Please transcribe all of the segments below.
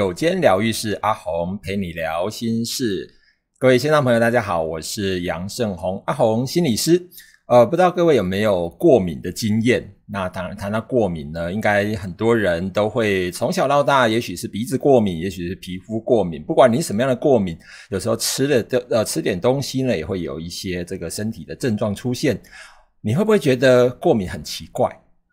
有间疗愈室阿红陪你聊心事，各位线上朋友大家好，我是杨胜红阿红心理师。呃，不知道各位有没有过敏的经验？那当然，谈到过敏呢，应该很多人都会从小到大，也许是鼻子过敏，也许是皮肤过敏。不管你什么样的过敏，有时候吃的，呃，吃点东西呢，也会有一些这个身体的症状出现。你会不会觉得过敏很奇怪？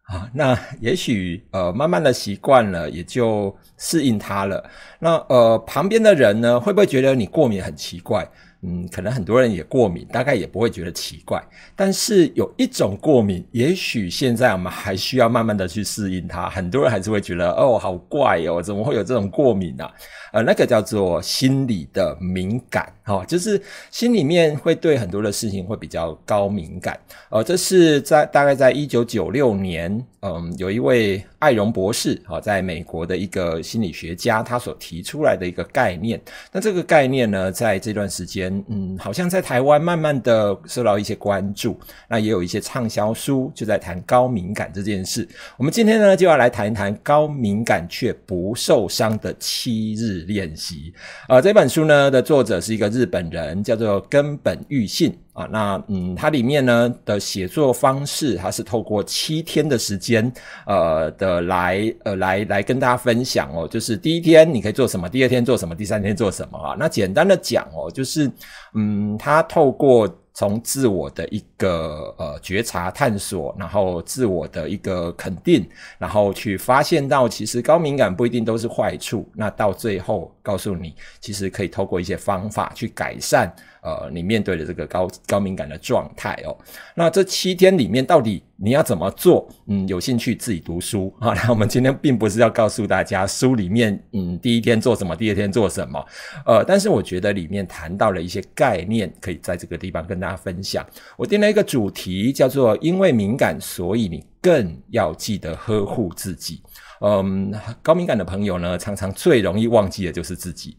啊，那也许呃，慢慢的习惯了，也就适应它了。那呃，旁边的人呢，会不会觉得你过敏很奇怪？嗯，可能很多人也过敏，大概也不会觉得奇怪。但是有一种过敏，也许现在我们还需要慢慢的去适应它。很多人还是会觉得，哦，好怪哦，怎么会有这种过敏啊？呃，那个叫做心理的敏感，哈，就是心里面会对很多的事情会比较高敏感。呃，这是在大概在一九九六年，嗯，有一位艾荣博士，哈，在美国的一个心理学家，他所提出来的一个概念。那这个概念呢，在这段时间。嗯嗯，好像在台湾慢慢的受到一些关注，那也有一些畅销书就在谈高敏感这件事。我们今天呢就要来谈一谈高敏感却不受伤的七日练习。呃，这本书呢的作者是一个日本人，叫做根本郁信。啊，那嗯，它里面呢的写作方式，它是透过七天的时间，呃的来呃来来跟大家分享哦，就是第一天你可以做什么，第二天做什么，第三天做什么啊。那简单的讲哦，就是嗯，它透过。从自我的一个呃觉察探索，然后自我的一个肯定，然后去发现到其实高敏感不一定都是坏处。那到最后告诉你，其实可以透过一些方法去改善呃你面对的这个高高敏感的状态哦。那这七天里面到底？你要怎么做？嗯，有兴趣自己读书啊。那我们今天并不是要告诉大家书里面嗯第一天做什么，第二天做什么，呃，但是我觉得里面谈到了一些概念，可以在这个地方跟大家分享。我定了一个主题，叫做“因为敏感，所以你更要记得呵护自己”。嗯，高敏感的朋友呢，常常最容易忘记的就是自己。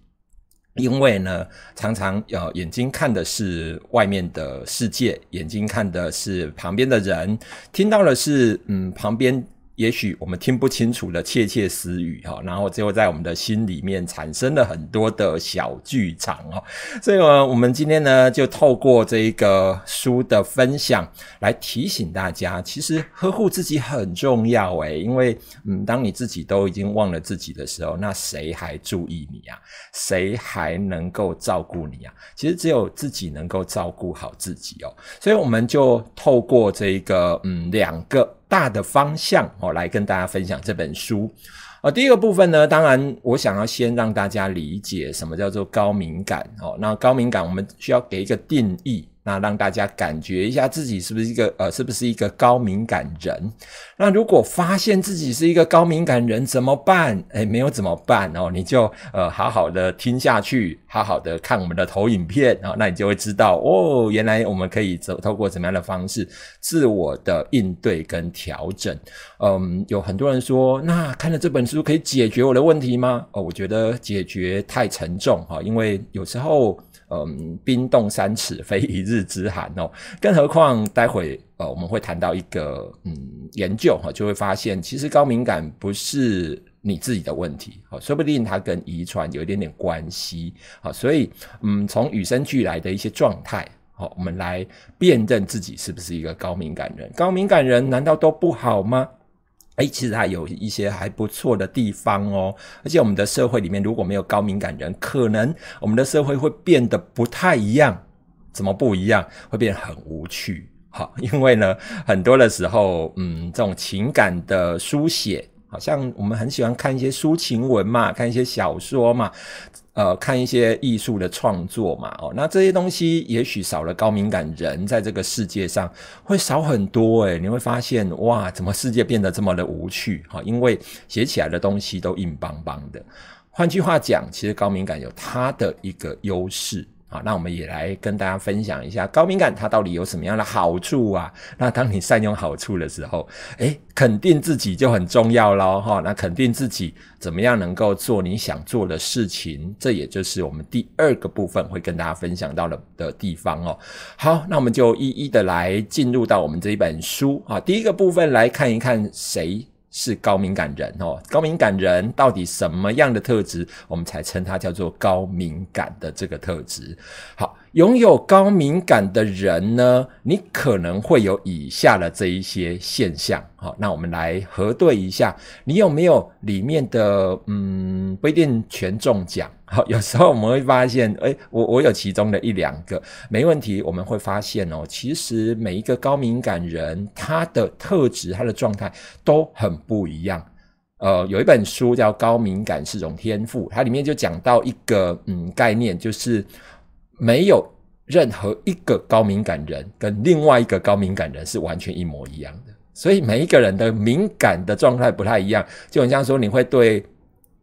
因为呢，常常要眼睛看的是外面的世界，眼睛看的是旁边的人，听到的是嗯旁边。也许我们听不清楚的窃窃私语哈，然后最后在我们的心里面产生了很多的小剧场哈。所以，我们今天呢，就透过这一个书的分享来提醒大家，其实呵护自己很重要诶，因为嗯，当你自己都已经忘了自己的时候，那谁还注意你啊？谁还能够照顾你啊？其实只有自己能够照顾好自己哦。所以，我们就透过这一个嗯两个。大的方向哦，来跟大家分享这本书呃，第一个部分呢，当然我想要先让大家理解什么叫做高敏感哦。那高敏感，我们需要给一个定义。那让大家感觉一下自己是不是一个呃，是不是一个高敏感人？那如果发现自己是一个高敏感人怎么办？诶，没有怎么办？哦，你就呃好好的听下去，好好的看我们的投影片，然那你就会知道哦，原来我们可以走透过怎么样的方式自我的应对跟调整。嗯，有很多人说，那看了这本书可以解决我的问题吗？哦，我觉得解决太沉重哈，因为有时候。嗯，冰冻三尺非一日之寒哦，更何况待会呃，我们会谈到一个嗯研究哈，就会发现其实高敏感不是你自己的问题，好，说不定它跟遗传有一点点关系，好，所以嗯，从与生俱来的一些状态，好，我们来辨认自己是不是一个高敏感人，高敏感人难道都不好吗？哎，其实还有一些还不错的地方哦。而且我们的社会里面，如果没有高敏感人，可能我们的社会会变得不太一样。怎么不一样？会变很无趣。好，因为呢，很多的时候，嗯，这种情感的书写。好像我们很喜欢看一些抒情文嘛，看一些小说嘛，呃，看一些艺术的创作嘛。哦，那这些东西也许少了高敏感人，在这个世界上会少很多。诶，你会发现哇，怎么世界变得这么的无趣？哈，因为写起来的东西都硬邦邦的。换句话讲，其实高敏感有它的一个优势。好，那我们也来跟大家分享一下高敏感它到底有什么样的好处啊？那当你善用好处的时候，哎，肯定自己就很重要喽，哈。那肯定自己怎么样能够做你想做的事情，这也就是我们第二个部分会跟大家分享到的的地方哦。好，那我们就一一的来进入到我们这一本书啊，第一个部分来看一看谁。是高敏感人哦，高敏感人到底什么样的特质，我们才称他叫做高敏感的这个特质？好。拥有高敏感的人呢，你可能会有以下的这一些现象。好，那我们来核对一下，你有没有里面的嗯，不一定全中奖。好，有时候我们会发现，哎，我我有其中的一两个，没问题。我们会发现哦，其实每一个高敏感人，他的特质、他的状态都很不一样。呃，有一本书叫《高敏感是一种天赋》，它里面就讲到一个嗯概念，就是。没有任何一个高敏感人跟另外一个高敏感人是完全一模一样的，所以每一个人的敏感的状态不太一样。就好像说，你会对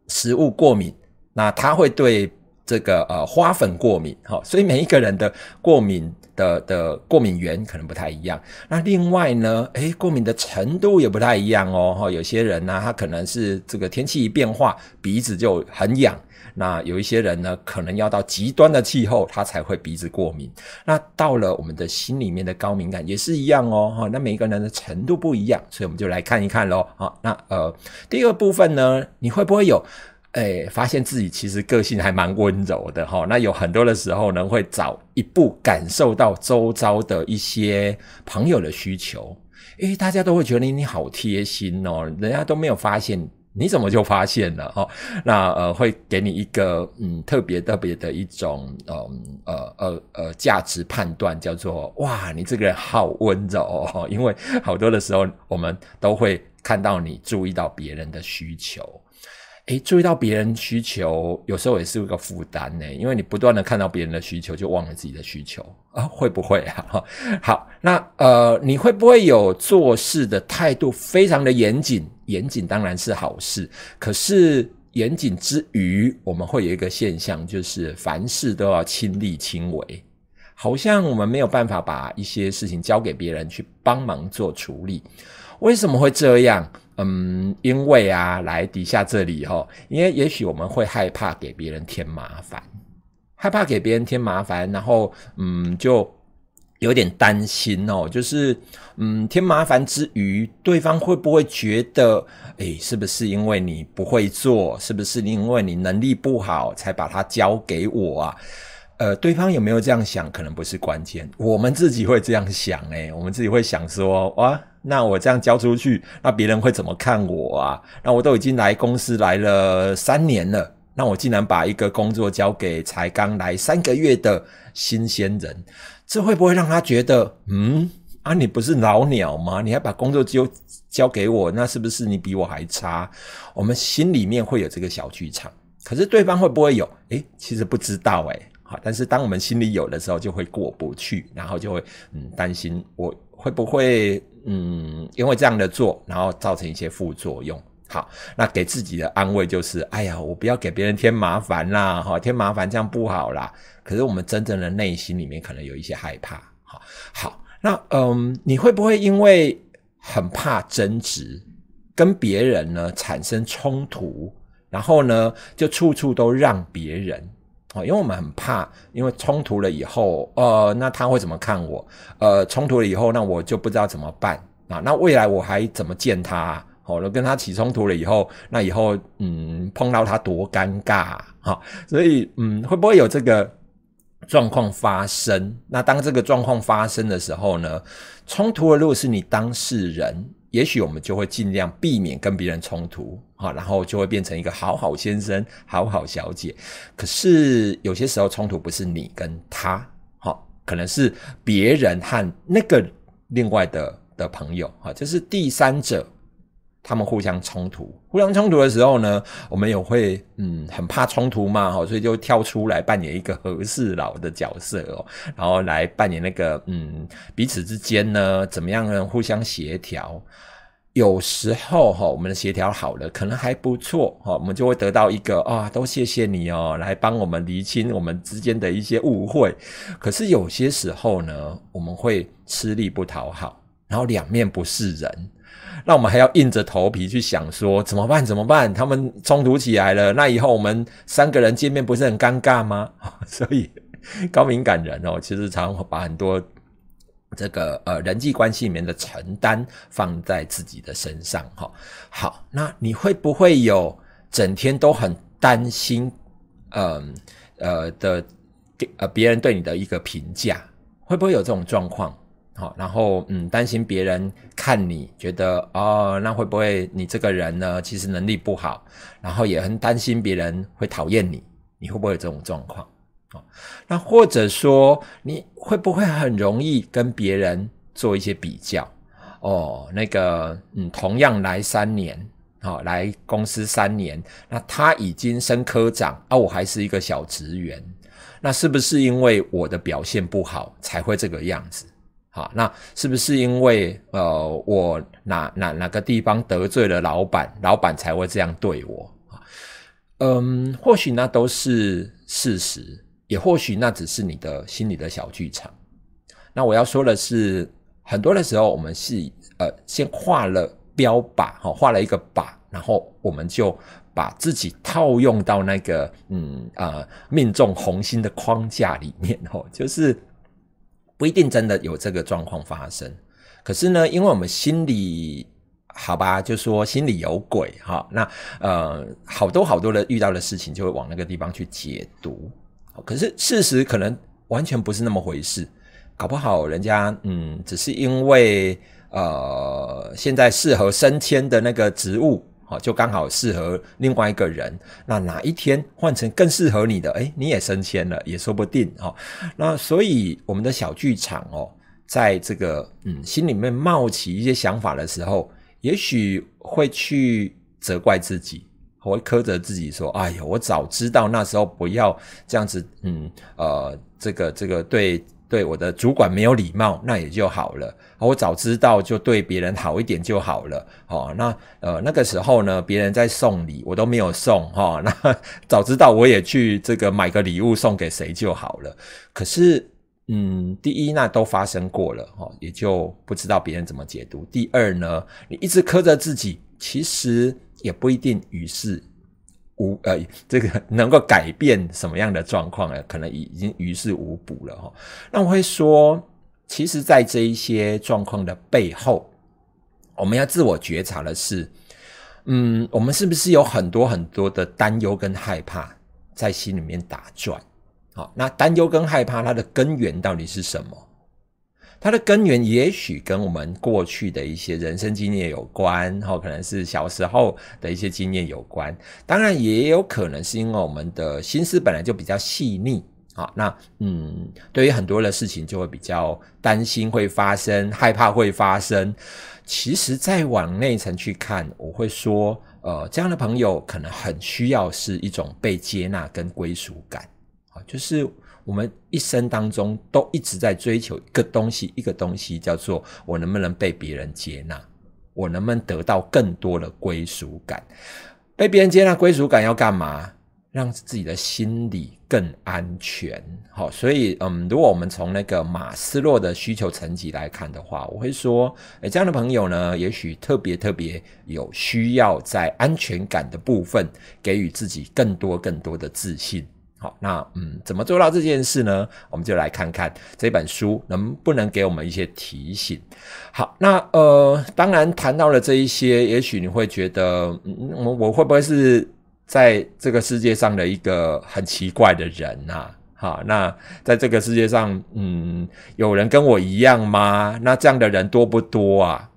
食物过敏，那他会对这个呃花粉过敏，哈，所以每一个人的过敏的的过敏源可能不太一样。那另外呢，诶，过敏的程度也不太一样哦，哈，有些人呢，他可能是这个天气一变化，鼻子就很痒。那有一些人呢，可能要到极端的气候，他才会鼻子过敏。那到了我们的心里面的高敏感也是一样哦，哈。那每一个人的程度不一样，所以我们就来看一看喽，好。那呃，第二部分呢，你会不会有，哎，发现自己其实个性还蛮温柔的哈？那有很多的时候呢，会早一步感受到周遭的一些朋友的需求，因为大家都会觉得你好贴心哦，人家都没有发现。你怎么就发现了？哦，那呃会给你一个嗯特别特别的一种嗯呃呃呃价值判断，叫做哇，你这个人好温柔，因为好多的时候我们都会看到你注意到别人的需求。哎，注意到别人需求，有时候也是一个负担呢，因为你不断的看到别人的需求，就忘了自己的需求啊，会不会啊？好，那呃，你会不会有做事的态度非常的严谨？严谨当然是好事，可是严谨之余，我们会有一个现象，就是凡事都要亲力亲为，好像我们没有办法把一些事情交给别人去帮忙做处理，为什么会这样？嗯，因为啊，来底下这里吼，因为也许我们会害怕给别人添麻烦，害怕给别人添麻烦，然后嗯，就有点担心哦，就是嗯，添麻烦之余，对方会不会觉得，哎，是不是因为你不会做，是不是因为你能力不好，才把它交给我啊？呃，对方有没有这样想，可能不是关键。我们自己会这样想，诶，我们自己会想说，哇，那我这样交出去，那别人会怎么看我啊？那我都已经来公司来了三年了，那我竟然把一个工作交给才刚来三个月的新鲜人，这会不会让他觉得，嗯，啊，你不是老鸟吗？你还把工作交交给我，那是不是你比我还差？我们心里面会有这个小剧场，可是对方会不会有？诶，其实不知道，诶，好，但是当我们心里有的时候，就会过不去，然后就会嗯担心我会不会嗯因为这样的做，然后造成一些副作用。好，那给自己的安慰就是，哎呀，我不要给别人添麻烦啦，哈，添麻烦这样不好啦。可是我们真正的内心里面，可能有一些害怕。好，好，那嗯，你会不会因为很怕争执，跟别人呢产生冲突，然后呢就处处都让别人？哦，因为我们很怕，因为冲突了以后，呃，那他会怎么看我？呃，冲突了以后，那我就不知道怎么办啊。那未来我还怎么见他？好了，跟他起冲突了以后，那以后嗯，碰到他多尴尬啊！所以嗯，会不会有这个状况发生？那当这个状况发生的时候呢，冲突的如果是你当事人。也许我们就会尽量避免跟别人冲突啊，然后就会变成一个好好先生、好好小姐。可是有些时候冲突不是你跟他，哈，可能是别人和那个另外的的朋友，哈，就是第三者。他们互相冲突，互相冲突的时候呢，我们也会嗯很怕冲突嘛，哈，所以就跳出来扮演一个和事佬的角色哦，然后来扮演那个嗯彼此之间呢怎么样呢互相协调。有时候哈，我们的协调好了，可能还不错哈，我们就会得到一个啊，都谢谢你哦，来帮我们厘清我们之间的一些误会。可是有些时候呢，我们会吃力不讨好，然后两面不是人。那我们还要硬着头皮去想说怎么办？怎么办？他们冲突起来了，那以后我们三个人见面不是很尴尬吗？所以高敏感人哦，其实常会把很多这个呃人际关系里面的承担放在自己的身上哈。好，那你会不会有整天都很担心？嗯呃的呃别人对你的一个评价，会不会有这种状况？好，然后嗯，担心别人看你，觉得哦，那会不会你这个人呢，其实能力不好？然后也很担心别人会讨厌你，你会不会有这种状况？哦，那或者说你会不会很容易跟别人做一些比较？哦，那个，嗯，同样来三年，好，来公司三年，那他已经升科长，啊，我还是一个小职员，那是不是因为我的表现不好才会这个样子？好，那是不是因为呃，我哪哪哪个地方得罪了老板，老板才会这样对我啊？嗯，或许那都是事实，也或许那只是你的心里的小剧场。那我要说的是，很多的时候我们是呃，先画了标靶，哈，画了一个靶，然后我们就把自己套用到那个嗯啊命中红心的框架里面，哦，就是。不一定真的有这个状况发生，可是呢，因为我们心里好吧，就说心里有鬼哈。那呃，好多好多的遇到的事情就会往那个地方去解读，可是事实可能完全不是那么回事，搞不好人家嗯，只是因为呃，现在适合升迁的那个职务。好，就刚好适合另外一个人。那哪一天换成更适合你的，哎，你也升迁了，也说不定。哈，那所以我们的小剧场哦，在这个嗯心里面冒起一些想法的时候，也许会去责怪自己，会苛责自己说：“哎呀，我早知道那时候不要这样子。”嗯，呃，这个这个对。对我的主管没有礼貌，那也就好了。我早知道就对别人好一点就好了。哦，那呃那个时候呢，别人在送礼，我都没有送哈。那早知道我也去这个买个礼物送给谁就好了。可是，嗯，第一那都发生过了，哦，也就不知道别人怎么解读。第二呢，你一直苛着自己，其实也不一定于是。无呃，这个能够改变什么样的状况啊？可能已经于事无补了哈。那我会说，其实，在这一些状况的背后，我们要自我觉察的是，嗯，我们是不是有很多很多的担忧跟害怕在心里面打转？好，那担忧跟害怕它的根源到底是什么？它的根源也许跟我们过去的一些人生经验有关，后可能是小时候的一些经验有关。当然，也有可能是因为我们的心思本来就比较细腻，啊，那嗯，对于很多的事情就会比较担心会发生，害怕会发生。其实再往内层去看，我会说，呃，这样的朋友可能很需要是一种被接纳跟归属感，好，就是。我们一生当中都一直在追求一个东西，一个东西叫做我能不能被别人接纳，我能不能得到更多的归属感？被别人接纳，归属感要干嘛？让自己的心理更安全。好，所以，嗯，如果我们从那个马斯洛的需求层级来看的话，我会说，哎，这样的朋友呢，也许特别特别有需要在安全感的部分给予自己更多更多的自信。好，那嗯，怎么做到这件事呢？我们就来看看这本书能不能给我们一些提醒。好，那呃，当然谈到了这一些，也许你会觉得，嗯，我我会不会是在这个世界上的一个很奇怪的人呐？好，那在这个世界上，嗯，有人跟我一样吗？那这样的人多不多啊？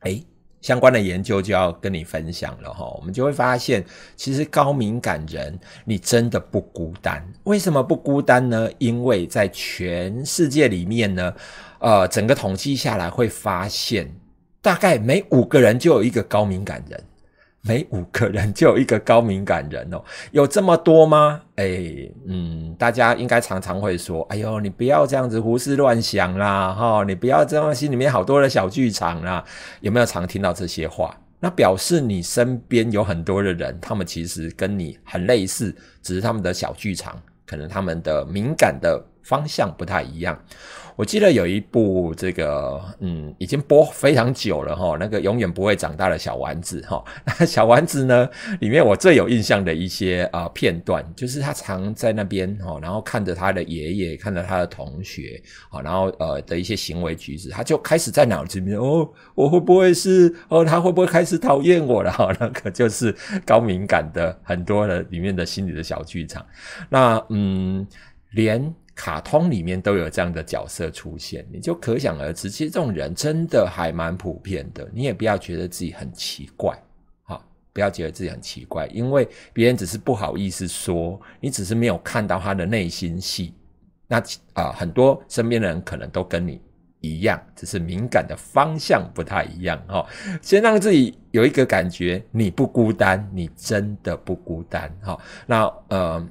诶。相关的研究就要跟你分享了哈，我们就会发现，其实高敏感人你真的不孤单。为什么不孤单呢？因为在全世界里面呢，呃，整个统计下来会发现，大概每五个人就有一个高敏感人。每五个人就有一个高敏感人哦，有这么多吗？哎，嗯，大家应该常常会说：“哎呦，你不要这样子胡思乱想啦，哈，你不要这样，心里面好多的小剧场啦。”有没有常听到这些话？那表示你身边有很多的人，他们其实跟你很类似，只是他们的小剧场，可能他们的敏感的方向不太一样。我记得有一部这个，嗯，已经播非常久了哈，那个永远不会长大的小丸子哈。那 小丸子呢，里面我最有印象的一些啊片段，就是他常在那边哈，然后看着他的爷爷，看着他的同学啊，然后呃的一些行为举止，他就开始在脑子里面哦，我会不会是哦，他会不会开始讨厌我了？好，那个就是高敏感的很多的里面的心理的小剧场。那嗯，连。卡通里面都有这样的角色出现，你就可想而知，其实这种人真的还蛮普遍的。你也不要觉得自己很奇怪，哈，不要觉得自己很奇怪，因为别人只是不好意思说，你只是没有看到他的内心戏。那啊，很多身边的人可能都跟你一样，只是敏感的方向不太一样哈。先让自己有一个感觉，你不孤单，你真的不孤单哈。那呃。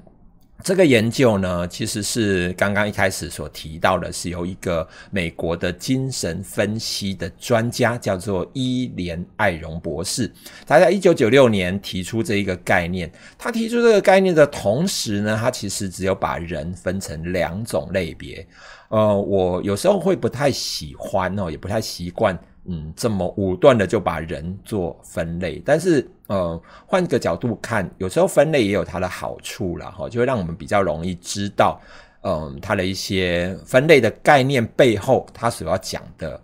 这个研究呢，其实是刚刚一开始所提到的，是由一个美国的精神分析的专家，叫做伊莲·艾荣博士，他在一九九六年提出这一个概念。他提出这个概念的同时呢，他其实只有把人分成两种类别。呃，我有时候会不太喜欢哦，也不太习惯。嗯，这么武断的就把人做分类，但是呃，换个角度看，有时候分类也有它的好处了哈，就会让我们比较容易知道，嗯，它的一些分类的概念背后，它所要讲的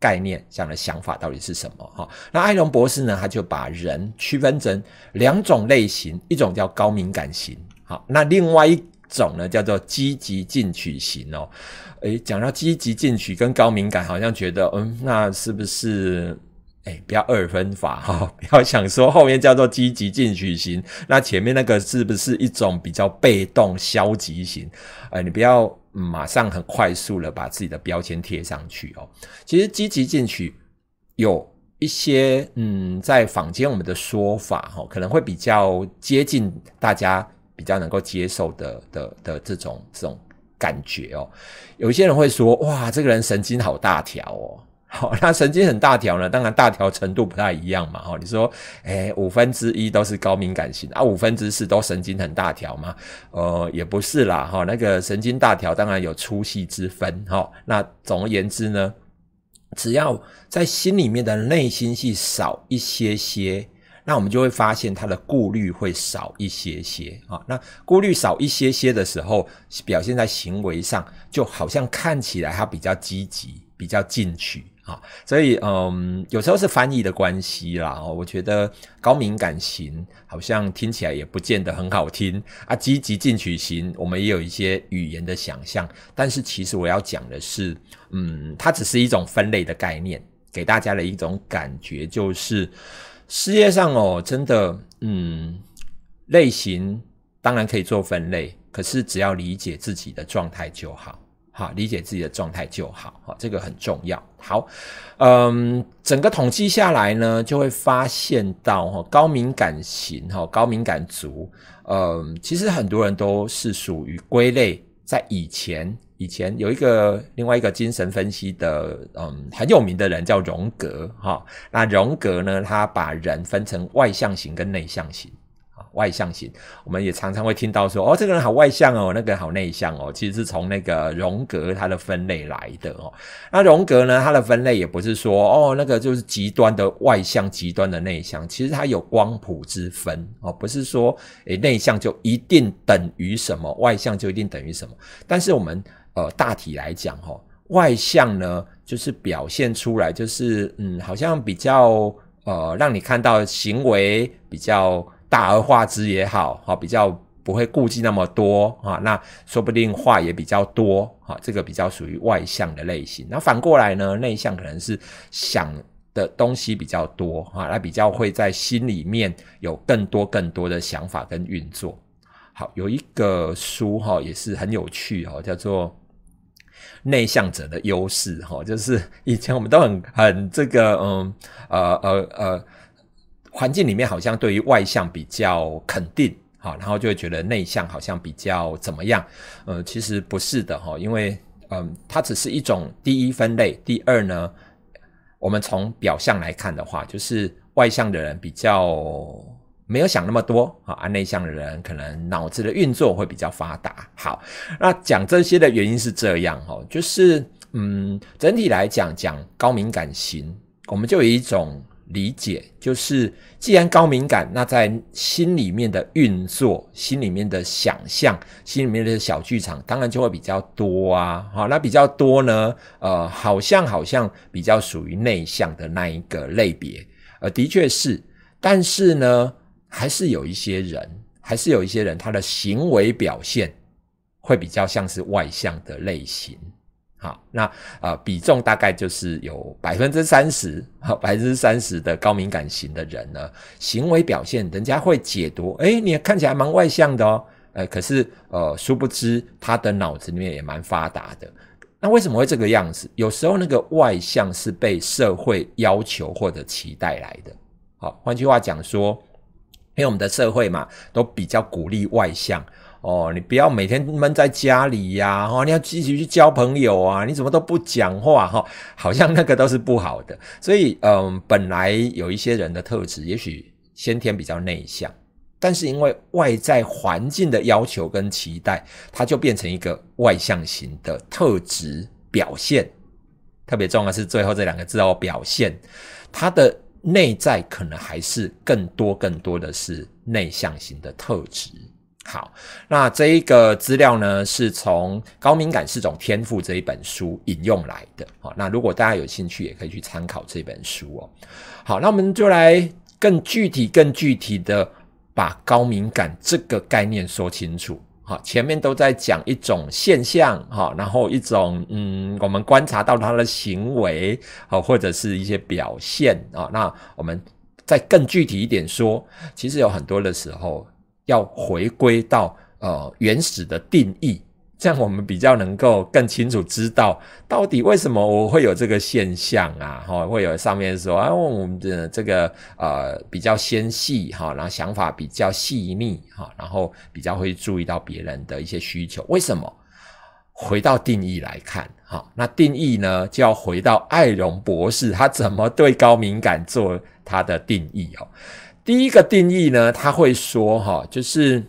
概念、这样的想法到底是什么哈。那艾隆博士呢，他就把人区分成两种类型，一种叫高敏感型，好，那另外一。种呢叫做积极进取型哦，诶，讲到积极进取跟高敏感，好像觉得嗯，那是不是哎，不要二分法哈，不要想说后面叫做积极进取型，那前面那个是不是一种比较被动消极型？哎，你不要马上很快速的把自己的标签贴上去哦。其实积极进取有一些嗯，在坊间我们的说法哈，可能会比较接近大家。比较能够接受的的的这种这种感觉哦，有些人会说哇，这个人神经好大条哦，好，那神经很大条呢？当然大条程度不太一样嘛，哦，你说，哎，五分之一都是高敏感性啊，五分之四都神经很大条吗？哦，也不是啦，哈，那个神经大条当然有粗细之分，哈，那总而言之呢，只要在心里面的内心戏少一些些。那我们就会发现他的顾虑会少一些些啊。那顾虑少一些些的时候，表现在行为上，就好像看起来他比较积极、比较进取啊。所以，嗯，有时候是翻译的关系啦。我觉得高敏感型好像听起来也不见得很好听啊。积极进取型，我们也有一些语言的想象，但是其实我要讲的是，嗯，它只是一种分类的概念，给大家的一种感觉就是。事业上哦，真的，嗯，类型当然可以做分类，可是只要理解自己的状态就好，好，理解自己的状态就好，好，这个很重要。好，嗯，整个统计下来呢，就会发现到哈，高敏感型哈，高敏感族，嗯，其实很多人都是属于归类在以前。以前有一个另外一个精神分析的嗯很有名的人叫荣格哈，那荣格呢，他把人分成外向型跟内向型啊，外向型我们也常常会听到说哦这个人好外向哦，那个好内向哦，其实是从那个荣格他的分类来的哦。那荣格呢，他的分类也不是说哦那个就是极端的外向，极端的内向，其实他有光谱之分哦，不是说诶内向就一定等于什么，外向就一定等于什么，但是我们。呃，大体来讲，哈，外向呢，就是表现出来，就是嗯，好像比较呃，让你看到行为比较大而化之也好，哈，比较不会顾忌那么多，哈，那说不定话也比较多，哈，这个比较属于外向的类型。那反过来呢，内向可能是想的东西比较多，哈，那比较会在心里面有更多更多的想法跟运作。好，有一个书哈，也是很有趣哦，叫做。内向者的优势，哈，就是以前我们都很很这个，嗯，呃呃呃，环境里面好像对于外向比较肯定，哈，然后就会觉得内向好像比较怎么样，呃，其实不是的，哈，因为，嗯，它只是一种第一分类，第二呢，我们从表象来看的话，就是外向的人比较。没有想那么多啊，内向的人可能脑子的运作会比较发达。好，那讲这些的原因是这样哦，就是嗯，整体来讲讲高敏感型，我们就有一种理解，就是既然高敏感，那在心里面的运作、心里面的想象、心里面的小剧场，当然就会比较多啊。好，那比较多呢，呃，好像好像比较属于内向的那一个类别，呃，的确是，但是呢。还是有一些人，还是有一些人，他的行为表现会比较像是外向的类型。好，那啊，比重大概就是有百分之三十，百分之三十的高敏感型的人呢，行为表现，人家会解读，哎，你看起来蛮外向的哦，哎，可是呃，殊不知他的脑子里面也蛮发达的。那为什么会这个样子？有时候那个外向是被社会要求或者期待来的。好，换句话讲说。因为我们的社会嘛，都比较鼓励外向哦，你不要每天闷在家里呀，哈，你要积极去交朋友啊，你怎么都不讲话哈，好像那个都是不好的。所以，嗯，本来有一些人的特质，也许先天比较内向，但是因为外在环境的要求跟期待，他就变成一个外向型的特质表现。特别重要的是最后这两个字哦，表现他的。内在可能还是更多、更多的是内向型的特质。好，那这一个资料呢，是从《高敏感是种天赋》这一本书引用来的。好，那如果大家有兴趣，也可以去参考这本书哦。好，那我们就来更具体、更具体的把高敏感这个概念说清楚。好，前面都在讲一种现象，哈，然后一种，嗯，我们观察到他的行为，好，或者是一些表现，啊，那我们再更具体一点说，其实有很多的时候要回归到呃原始的定义。这样我们比较能够更清楚知道到底为什么我会有这个现象啊？哈，会有上面说啊，我们的这个呃比较纤细哈，然后想法比较细腻哈，然后比较会注意到别人的一些需求。为什么？回到定义来看哈，那定义呢就要回到艾荣博士他怎么对高敏感做他的定义哦。第一个定义呢，他会说哈，就是。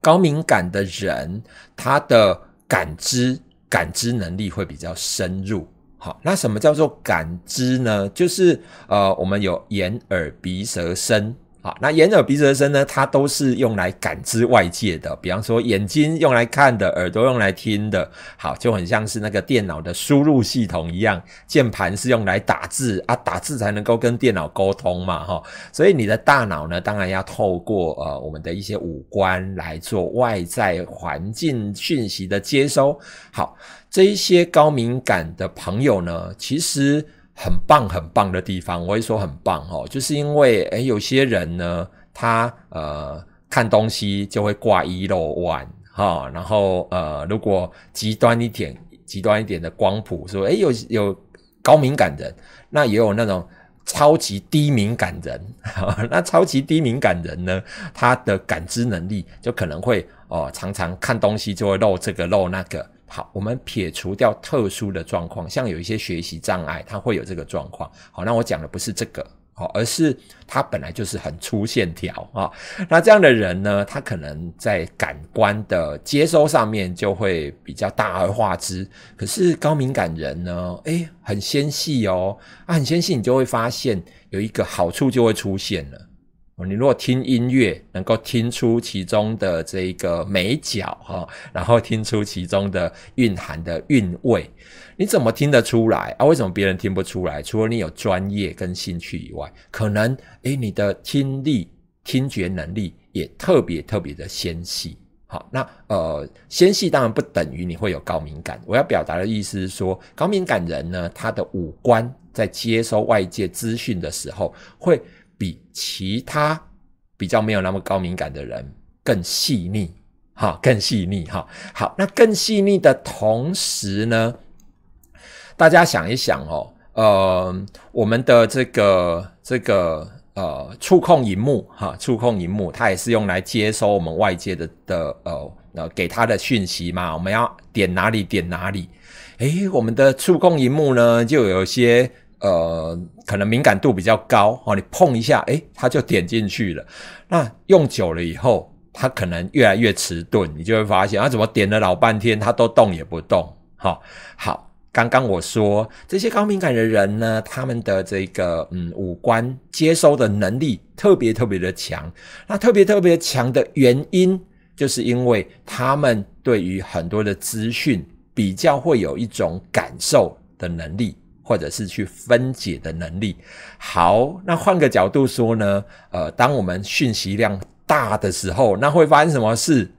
高敏感的人，他的感知感知能力会比较深入。好，那什么叫做感知呢？就是呃，我们有眼、耳、鼻、舌、身。那眼、耳、鼻、舌、身呢？它都是用来感知外界的。比方说，眼睛用来看的，耳朵用来听的。好，就很像是那个电脑的输入系统一样，键盘是用来打字啊，打字才能够跟电脑沟通嘛，哈。所以你的大脑呢，当然要透过呃我们的一些五官来做外在环境讯息的接收。好，这一些高敏感的朋友呢，其实。很棒很棒的地方，我会说很棒哦，就是因为诶有些人呢，他呃看东西就会挂一漏万哈，然后呃如果极端一点，极端一点的光谱，说诶有有高敏感人，那也有那种超级低敏感人，那超级低敏感人呢，他的感知能力就可能会哦常常看东西就会漏这个漏那个。好，我们撇除掉特殊的状况，像有一些学习障碍，他会有这个状况。好，那我讲的不是这个，好，而是他本来就是很粗线条啊。那这样的人呢，他可能在感官的接收上面就会比较大而化之。可是高敏感人呢，诶，很纤细哦，啊，很纤细，你就会发现有一个好处就会出现了。你如果听音乐，能够听出其中的这个美角哈，然后听出其中的蕴含的韵味，你怎么听得出来啊？为什么别人听不出来？除了你有专业跟兴趣以外，可能你的听力、听觉能力也特别特别的纤细。好，那呃，纤细当然不等于你会有高敏感。我要表达的意思是说，高敏感人呢，他的五官在接收外界资讯的时候会。比其他比较没有那么高敏感的人更细腻，哈，更细腻，哈。好，那更细腻的同时呢，大家想一想哦，呃，我们的这个这个呃触控荧幕，哈，触控荧幕它也是用来接收我们外界的的呃呃给它的讯息嘛，我们要点哪里点哪里，诶，我们的触控荧幕呢就有些。呃，可能敏感度比较高哦，你碰一下，哎，他就点进去了。那用久了以后，他可能越来越迟钝，你就会发现啊，怎么点了老半天，他都动也不动。哈，好，刚刚我说这些高敏感的人呢，他们的这个嗯五官接收的能力特别特别的强。那特别特别强的原因，就是因为他们对于很多的资讯比较会有一种感受的能力。或者是去分解的能力。好，那换个角度说呢，呃，当我们讯息量大的时候，那会发生什么事？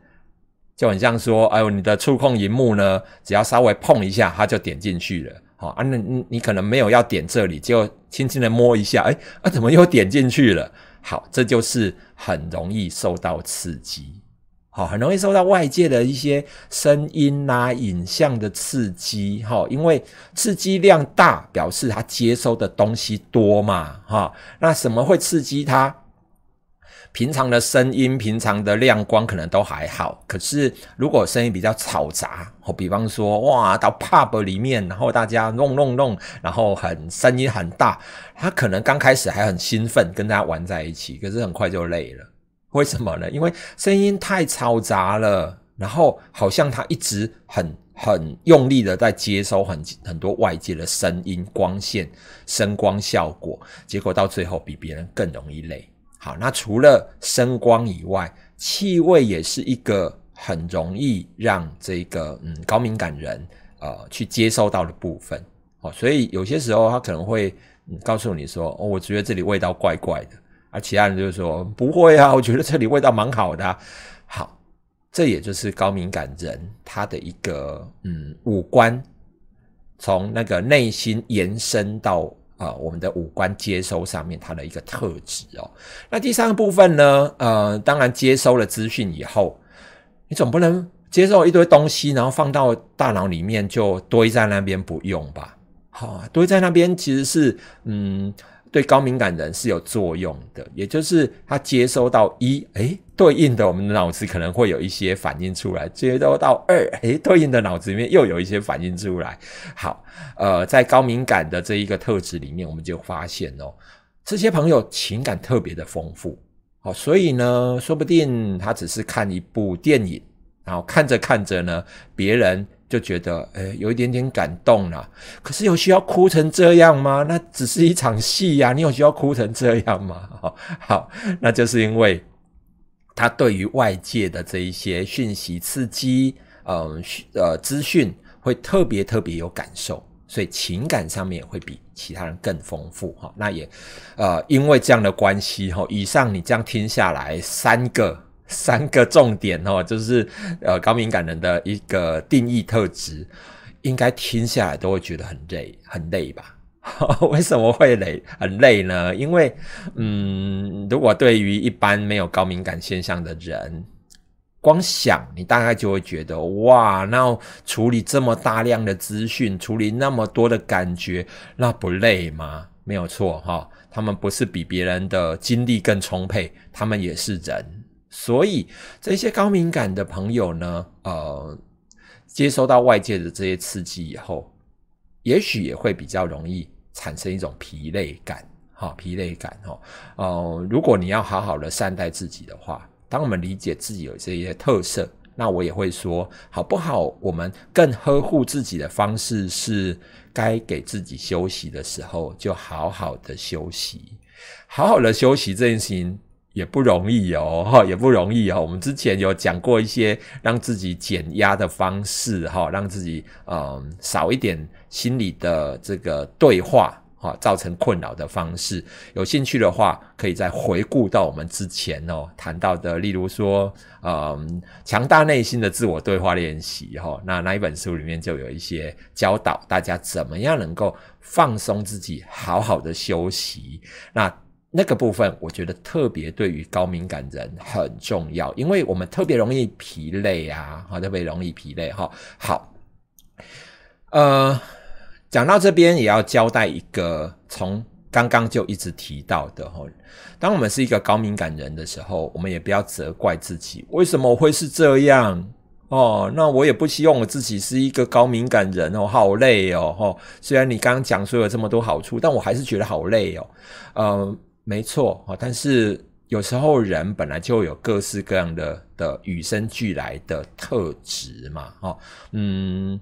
就很像说，哎呦，你的触控荧幕呢，只要稍微碰一下，它就点进去了。好啊，那你你可能没有要点这里，就轻轻的摸一下，哎，啊，怎么又点进去了？好，这就是很容易受到刺激。好，很容易受到外界的一些声音啦、影像的刺激，哈，因为刺激量大，表示他接收的东西多嘛，哈。那什么会刺激他？平常的声音、平常的亮光可能都还好，可是如果声音比较吵杂，比方说，哇，到 pub 里面，然后大家弄弄弄，然后很声音很大，他可能刚开始还很兴奋，跟大家玩在一起，可是很快就累了。为什么呢？因为声音太嘈杂了，然后好像他一直很很用力的在接收很很多外界的声音、光线、声光效果，结果到最后比别人更容易累。好，那除了声光以外，气味也是一个很容易让这个嗯高敏感人呃去接收到的部分。哦，所以有些时候他可能会告诉你说：“哦，我觉得这里味道怪怪的。”而其他人就说不会啊，我觉得这里味道蛮好的。好，这也就是高敏感人他的一个嗯五官，从那个内心延伸到啊我们的五官接收上面，他的一个特质哦。那第三个部分呢？呃，当然接收了资讯以后，你总不能接受一堆东西，然后放到大脑里面就堆在那边不用吧？好，堆在那边其实是嗯。对高敏感人是有作用的，也就是他接收到一，哎，对应的我们的脑子可能会有一些反应出来；，接收到二，哎，对应的脑子里面又有一些反应出来。好，呃，在高敏感的这一个特质里面，我们就发现哦，这些朋友情感特别的丰富。好，所以呢，说不定他只是看一部电影，然后看着看着呢，别人。就觉得，呃，有一点点感动了。可是有需要哭成这样吗？那只是一场戏呀。你有需要哭成这样吗？好，那就是因为他对于外界的这一些讯息刺激，嗯，呃，资讯会特别特别有感受，所以情感上面会比其他人更丰富。哈，那也，呃，因为这样的关系，哈，以上你这样听下来三个。三个重点哦，就是呃高敏感人的一个定义特质，应该听下来都会觉得很累，很累吧？为什么会累？很累呢？因为嗯，如果对于一般没有高敏感现象的人，光想你大概就会觉得哇，那处理这么大量的资讯，处理那么多的感觉，那不累吗？没有错哈，他们不是比别人的精力更充沛，他们也是人。所以这些高敏感的朋友呢，呃，接收到外界的这些刺激以后，也许也会比较容易产生一种疲累感，哈，疲累感，哈，哦，如果你要好好的善待自己的话，当我们理解自己有这些特色，那我也会说，好不好？我们更呵护自己的方式是，该给自己休息的时候，就好好的休息，好好的休息这一型。也不容易哦，哈，也不容易哦。我们之前有讲过一些让自己减压的方式，哈，让自己嗯少一点心理的这个对话，哈，造成困扰的方式。有兴趣的话，可以再回顾到我们之前哦谈到的，例如说，嗯，强大内心的自我对话练习，哈，那那一本书里面就有一些教导大家怎么样能够放松自己，好好的休息。那。那个部分我觉得特别对于高敏感人很重要，因为我们特别容易疲累啊，哈，特别容易疲累哈。好，呃，讲到这边也要交代一个，从刚刚就一直提到的哈。当我们是一个高敏感人的时候，我们也不要责怪自己为什么会是这样哦。那我也不希望我自己是一个高敏感人哦，好累哦，哈。虽然你刚刚讲说有这么多好处，但我还是觉得好累哦，呃。没错啊，但是有时候人本来就有各式各样的的与生俱来的特质嘛，哦，嗯，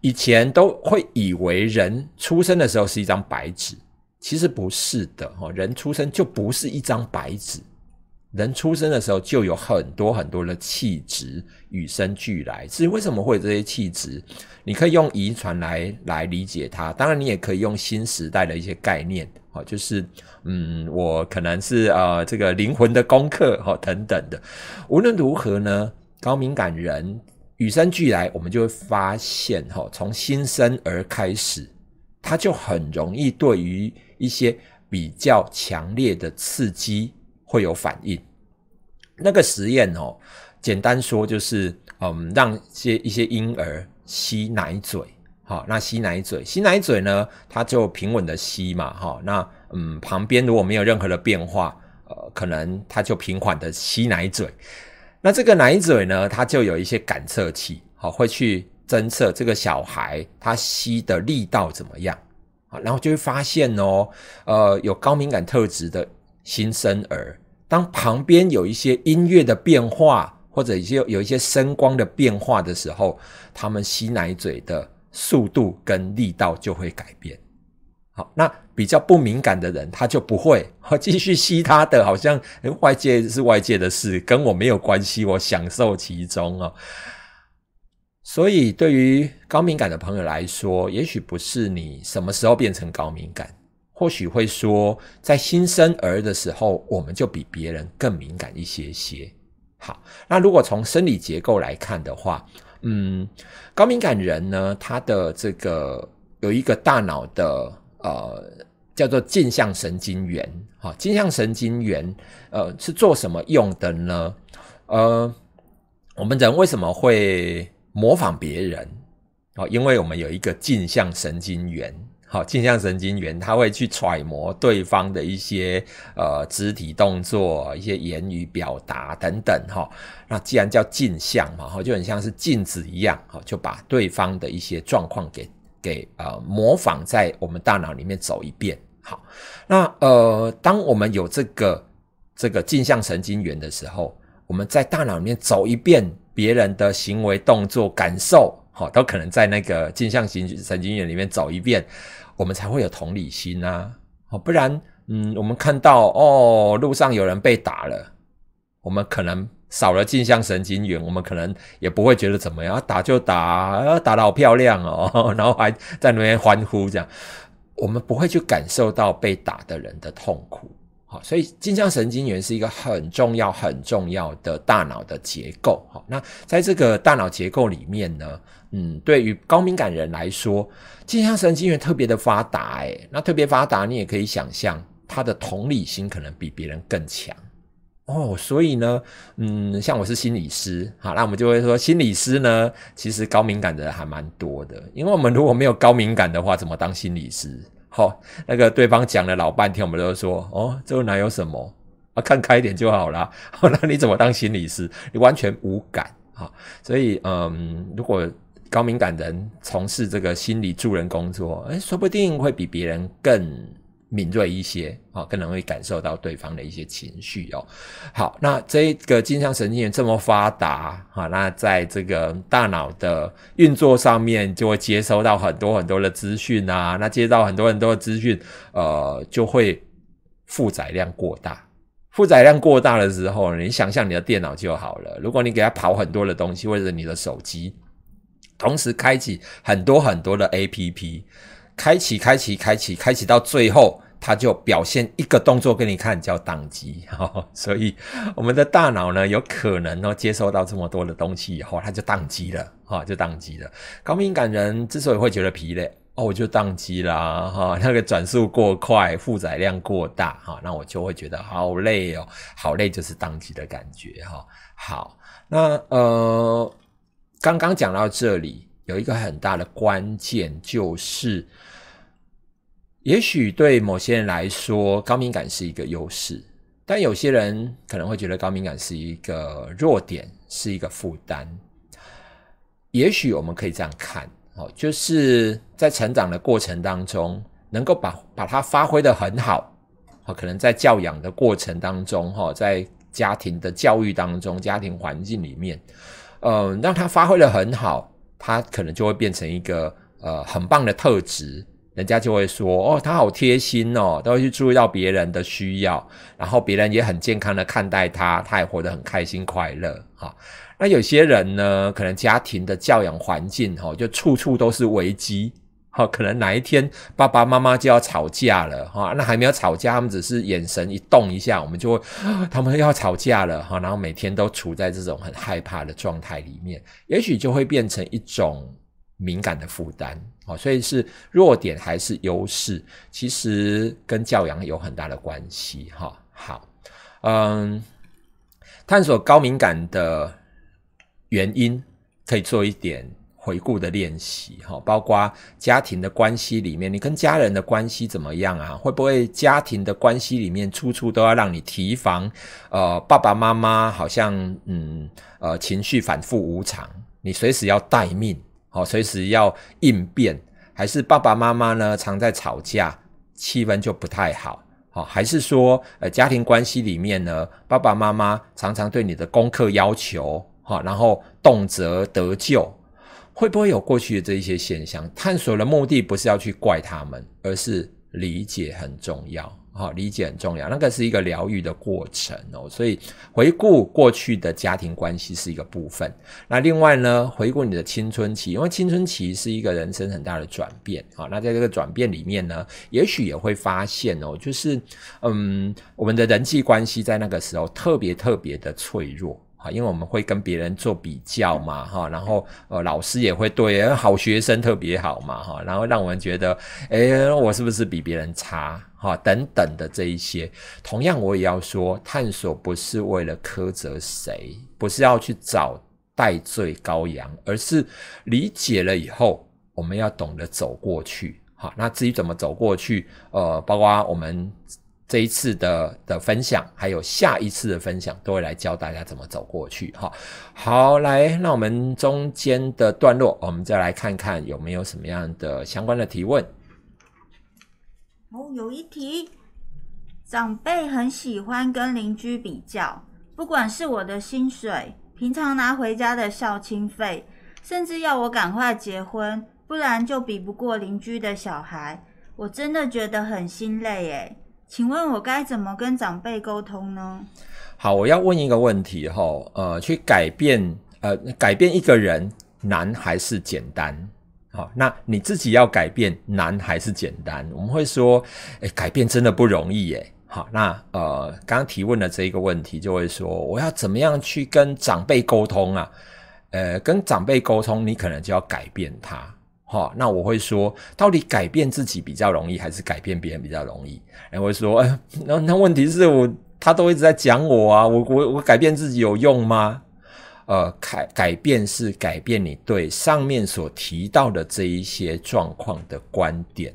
以前都会以为人出生的时候是一张白纸，其实不是的，哦，人出生就不是一张白纸。人出生的时候就有很多很多的气质与生俱来，至于为什么会有这些气质，你可以用遗传来来理解它。当然，你也可以用新时代的一些概念，好，就是嗯，我可能是呃这个灵魂的功课，好等等的。无论如何呢，高敏感人与生俱来，我们就会发现，哈，从新生儿开始，他就很容易对于一些比较强烈的刺激。会有反应。那个实验哦，简单说就是，嗯，让些一些婴儿吸奶嘴，哈，那吸奶嘴，吸奶嘴呢，它就平稳的吸嘛，哈，那，嗯，旁边如果没有任何的变化，呃，可能它就平缓的吸奶嘴。那这个奶嘴呢，它就有一些感测器，好，会去侦测这个小孩他吸的力道怎么样，啊，然后就会发现哦，呃，有高敏感特质的。新生儿当旁边有一些音乐的变化，或者有有一些声光的变化的时候，他们吸奶嘴的速度跟力道就会改变。好，那比较不敏感的人，他就不会 继续吸他的，好像哎，外界是外界的事，跟我没有关系，我享受其中哦。所以，对于高敏感的朋友来说，也许不是你什么时候变成高敏感。或许会说，在新生儿的时候，我们就比别人更敏感一些些。好，那如果从生理结构来看的话，嗯，高敏感人呢，他的这个有一个大脑的呃叫做镜像神经元。好，镜像神经元呃是做什么用的呢？呃，我们人为什么会模仿别人？哦，因为我们有一个镜像神经元。好，镜像神经元，他会去揣摩对方的一些呃肢体动作、一些言语表达等等哈。那既然叫镜像嘛，哈，就很像是镜子一样，哈，就把对方的一些状况给给呃模仿在我们大脑里面走一遍。好，那呃，当我们有这个这个镜像神经元的时候，我们在大脑里面走一遍别人的行为、动作、感受。好，都可能在那个镜像型神经元里面走一遍，我们才会有同理心啊！哦，不然，嗯，我们看到哦，路上有人被打了，我们可能少了镜像神经元，我们可能也不会觉得怎么样，打就打，打得好漂亮哦，然后还在那边欢呼这样，我们不会去感受到被打的人的痛苦。好，所以镜像神经元是一个很重要、很重要的大脑的结构。好，那在这个大脑结构里面呢？嗯，对于高敏感人来说，镜像神经元特别的发达，哎，那特别发达，你也可以想象他的同理心可能比别人更强哦。所以呢，嗯，像我是心理师，好，那我们就会说，心理师呢，其实高敏感的还蛮多的，因为我们如果没有高敏感的话，怎么当心理师？好，那个对方讲了老半天，我们都说，哦，这哪有什么啊，看开点就好了。那你怎么当心理师？你完全无感所以，嗯，如果。高敏感人从事这个心理助人工作，哎，说不定会比别人更敏锐一些啊，更容易感受到对方的一些情绪哦。好，那这个镜像神经元这么发达啊，那在这个大脑的运作上面就会接收到很多很多的资讯啊，那接到很多很多的资讯，呃，就会负载量过大。负载量过大的时候，你想象你的电脑就好了，如果你给它跑很多的东西，或者你的手机。同时开启很多很多的 A P P，开启、开启、开启、开启，到最后，它就表现一个动作给你看，叫宕机哈。所以，我们的大脑呢，有可能呢，接收到这么多的东西以后，它就宕机了哈，就宕机了。高敏感人之所以会觉得疲累哦，我就宕机啦哈，那个转速过快，负载量过大哈，那我就会觉得好累哦，好累就是宕机的感觉哈。好，那呃。刚刚讲到这里，有一个很大的关键，就是，也许对某些人来说，高敏感是一个优势，但有些人可能会觉得高敏感是一个弱点，是一个负担。也许我们可以这样看，哦，就是在成长的过程当中，能够把把它发挥的很好，哦，可能在教养的过程当中，哈，在家庭的教育当中，家庭环境里面。嗯，让他发挥的很好，他可能就会变成一个呃很棒的特质，人家就会说哦，他好贴心哦，都会去注意到别人的需要，然后别人也很健康的看待他，他也活得很开心快乐哈。那有些人呢，可能家庭的教养环境哈，就处处都是危机。好，可能哪一天爸爸妈妈就要吵架了，哈，那还没有吵架，他们只是眼神一动一下，我们就会，他们要吵架了，哈，然后每天都处在这种很害怕的状态里面，也许就会变成一种敏感的负担，哦，所以是弱点还是优势，其实跟教养有很大的关系，哈，好，嗯，探索高敏感的原因，可以做一点。回顾的练习，哈，包括家庭的关系里面，你跟家人的关系怎么样啊？会不会家庭的关系里面处处都要让你提防？呃，爸爸妈妈好像，嗯，呃，情绪反复无常，你随时要待命，好，随时要应变，还是爸爸妈妈呢常在吵架，气氛就不太好，好，还是说，呃，家庭关系里面呢，爸爸妈妈常常对你的功课要求，哈，然后动辄得咎。会不会有过去的这一些现象？探索的目的不是要去怪他们，而是理解很重要。好，理解很重要，那个是一个疗愈的过程哦。所以回顾过去的家庭关系是一个部分。那另外呢，回顾你的青春期，因为青春期是一个人生很大的转变。好，那在这个转变里面呢，也许也会发现哦，就是嗯，我们的人际关系在那个时候特别特别的脆弱。啊，因为我们会跟别人做比较嘛，哈，然后呃，老师也会对好学生特别好嘛，哈，然后让我们觉得，哎，我是不是比别人差？哈，等等的这一些，同样我也要说，探索不是为了苛责谁，不是要去找代罪羔羊，而是理解了以后，我们要懂得走过去。好，那至于怎么走过去，呃，包括我们。这一次的的分享，还有下一次的分享，都会来教大家怎么走过去。哈，好，来，那我们中间的段落，我们再来看看有没有什么样的相关的提问。哦，有一题，长辈很喜欢跟邻居比较，不管是我的薪水，平常拿回家的孝亲费，甚至要我赶快结婚，不然就比不过邻居的小孩。我真的觉得很心累，哎。请问，我该怎么跟长辈沟通呢？好，我要问一个问题哈，呃，去改变，呃，改变一个人难还是简单？好，那你自己要改变难还是简单？我们会说，哎，改变真的不容易耶。好，那呃，刚刚提问的这一个问题，就会说，我要怎么样去跟长辈沟通啊？呃，跟长辈沟通，你可能就要改变他。哈，那我会说，到底改变自己比较容易，还是改变别人比较容易？然后会说，哎，那那问题是我，他都一直在讲我，我我我改变自己有用吗？呃，改改变是改变你对上面所提到的这一些状况的观点。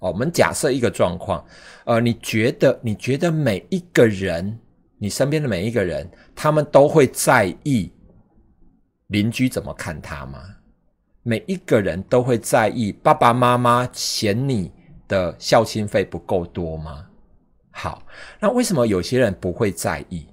哦，我们假设一个状况，呃，你觉得你觉得每一个人，你身边的每一个人，他们都会在意邻居怎么看他吗？每一个人都会在意爸爸妈妈嫌你的孝心费不够多吗？好，那为什么有些人不会在意？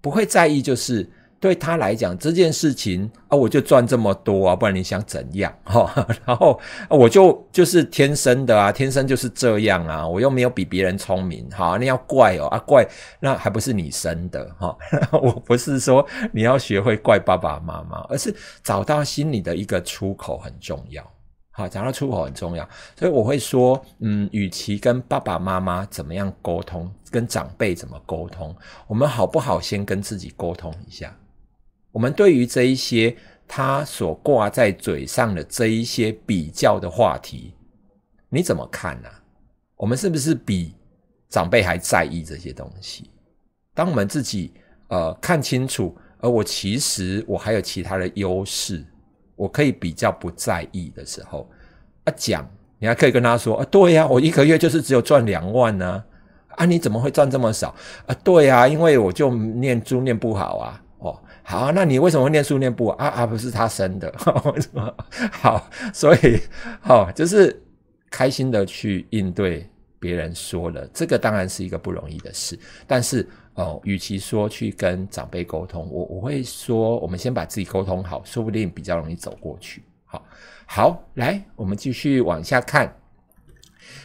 不会在意就是。对他来讲，这件事情啊，我就赚这么多啊，不然你想怎样？哈，然后我就就是天生的啊，天生就是这样啊，我又没有比别人聪明，好，那要怪哦，啊怪，那还不是你生的，哈，我不是说你要学会怪爸爸妈妈，而是找到心里的一个出口很重要，好，找到出口很重要，所以我会说，嗯，与其跟爸爸妈妈怎么样沟通，跟长辈怎么沟通，我们好不好先跟自己沟通一下？我们对于这一些他所挂在嘴上的这一些比较的话题，你怎么看呢？我们是不是比长辈还在意这些东西？当我们自己呃看清楚，而我其实我还有其他的优势，我可以比较不在意的时候啊，讲你还可以跟他说啊，对呀，我一个月就是只有赚两万呢，啊你怎么会赚这么少啊？对呀，因为我就念书念不好啊。好，那你为什么会念书念不啊啊？不是他生的，为什么？好，所以好，就是开心的去应对别人说了，这个当然是一个不容易的事。但是哦，与其说去跟长辈沟通，我我会说，我们先把自己沟通好，说不定比较容易走过去。好，好，来，我们继续往下看。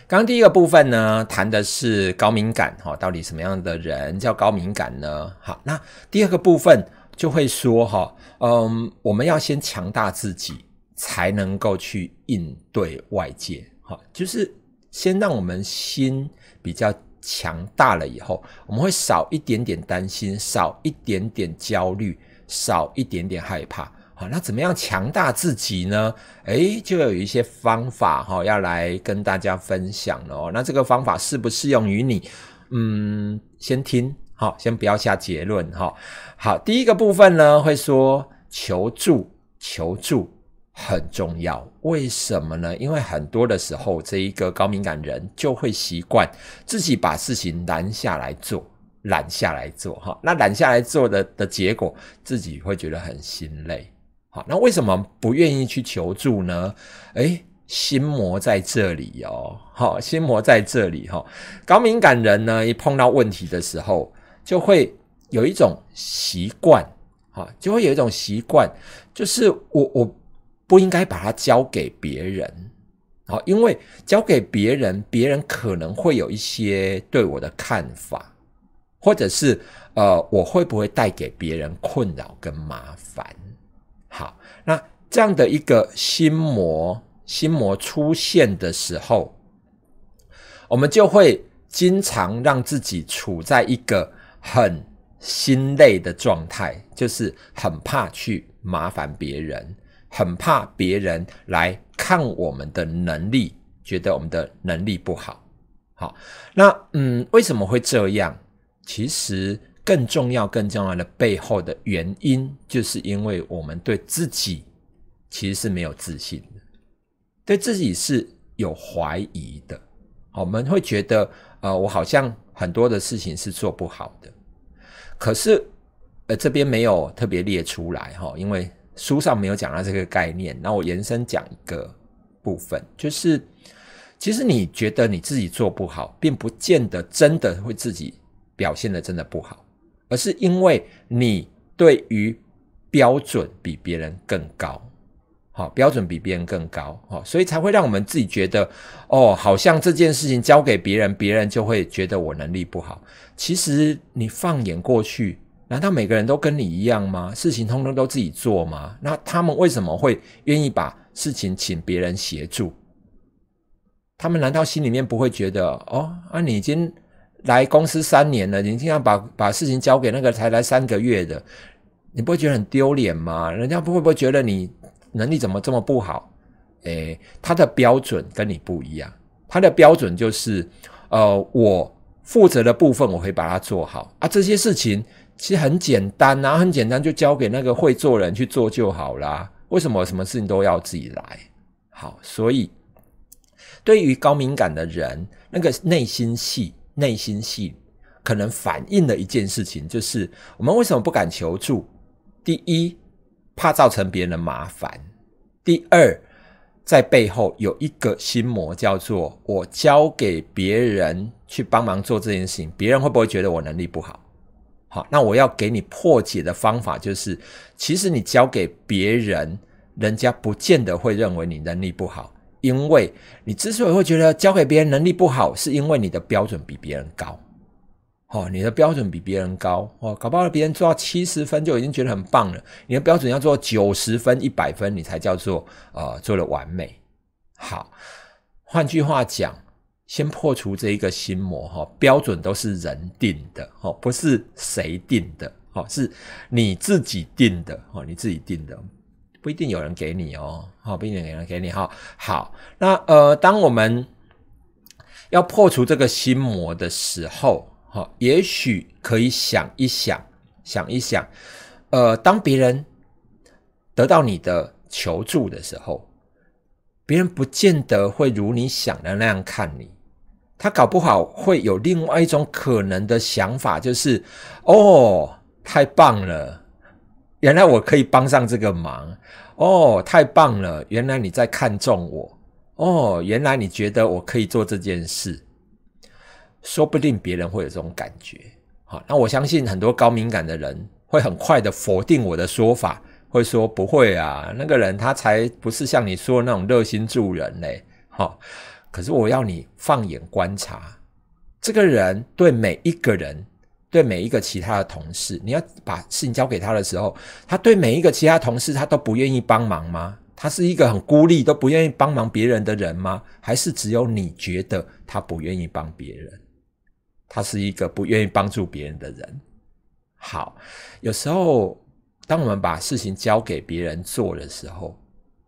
刚刚第一个部分呢，谈的是高敏感哈，到底什么样的人叫高敏感呢？好，那第二个部分。就会说哈，嗯，我们要先强大自己，才能够去应对外界，哈，就是先让我们心比较强大了以后，我们会少一点点担心，少一点点焦虑，少一点点害怕，好，那怎么样强大自己呢？哎，就有一些方法哈，要来跟大家分享了哦。那这个方法适不适用于你？嗯，先听。好，先不要下结论哈。好，第一个部分呢，会说求助，求助很重要。为什么呢？因为很多的时候，这一个高敏感人就会习惯自己把事情拦下来做，拦下来做哈。那拦下来做的的结果，自己会觉得很心累。好，那为什么不愿意去求助呢？诶，心魔在这里哦。好，心魔在这里哈。高敏感人呢，一碰到问题的时候。就会有一种习惯，啊，就会有一种习惯，就是我我不应该把它交给别人，好，因为交给别人，别人可能会有一些对我的看法，或者是呃，我会不会带给别人困扰跟麻烦？好，那这样的一个心魔，心魔出现的时候，我们就会经常让自己处在一个。很心累的状态，就是很怕去麻烦别人，很怕别人来看我们的能力，觉得我们的能力不好。好，那嗯，为什么会这样？其实更重要、更重要的背后的原因，就是因为我们对自己其实是没有自信的，对自己是有怀疑的。我们会觉得，呃，我好像很多的事情是做不好的。可是，呃，这边没有特别列出来哈，因为书上没有讲到这个概念。那我延伸讲一个部分，就是其实你觉得你自己做不好，并不见得真的会自己表现的真的不好，而是因为你对于标准比别人更高。好，标准比别人更高，哦，所以才会让我们自己觉得，哦，好像这件事情交给别人，别人就会觉得我能力不好。其实你放眼过去，难道每个人都跟你一样吗？事情通通都自己做吗？那他们为什么会愿意把事情请别人协助？他们难道心里面不会觉得，哦，啊，你已经来公司三年了，你竟然把把事情交给那个才来三个月的，你不会觉得很丢脸吗？人家不会不会觉得你？能力怎么这么不好？诶，他的标准跟你不一样。他的标准就是，呃，我负责的部分我会把它做好啊。这些事情其实很简单，然后很简单就交给那个会做人去做就好啦。为什么什么事情都要自己来？好，所以对于高敏感的人，那个内心戏，内心戏可能反映的一件事情就是，我们为什么不敢求助？第一。怕造成别人的麻烦。第二，在背后有一个心魔，叫做我交给别人去帮忙做这件事情，别人会不会觉得我能力不好？好，那我要给你破解的方法就是，其实你交给别人，人家不见得会认为你能力不好，因为你之所以会觉得交给别人能力不好，是因为你的标准比别人高。哦，你的标准比别人高哦，搞不好别人做到七十分就已经觉得很棒了。你的标准要做九十分、一百分，你才叫做呃做的完美好。换句话讲，先破除这一个心魔哈，标准都是人定的哦，不是谁定的哦，是你自己定的哦，你自己定的，不一定有人给你哦，好，不一定有人给你哈。好，那呃，当我们要破除这个心魔的时候。哦，也许可以想一想，想一想，呃，当别人得到你的求助的时候，别人不见得会如你想的那样看你，他搞不好会有另外一种可能的想法，就是，哦，太棒了，原来我可以帮上这个忙，哦，太棒了，原来你在看中我，哦，原来你觉得我可以做这件事。说不定别人会有这种感觉，好，那我相信很多高敏感的人会很快的否定我的说法，会说不会啊，那个人他才不是像你说的那种热心助人嘞，好，可是我要你放眼观察，这个人对每一个人，对每一个其他的同事，你要把事情交给他的时候，他对每一个其他同事他都不愿意帮忙吗？他是一个很孤立都不愿意帮忙别人的人吗？还是只有你觉得他不愿意帮别人？他是一个不愿意帮助别人的人。好，有时候当我们把事情交给别人做的时候，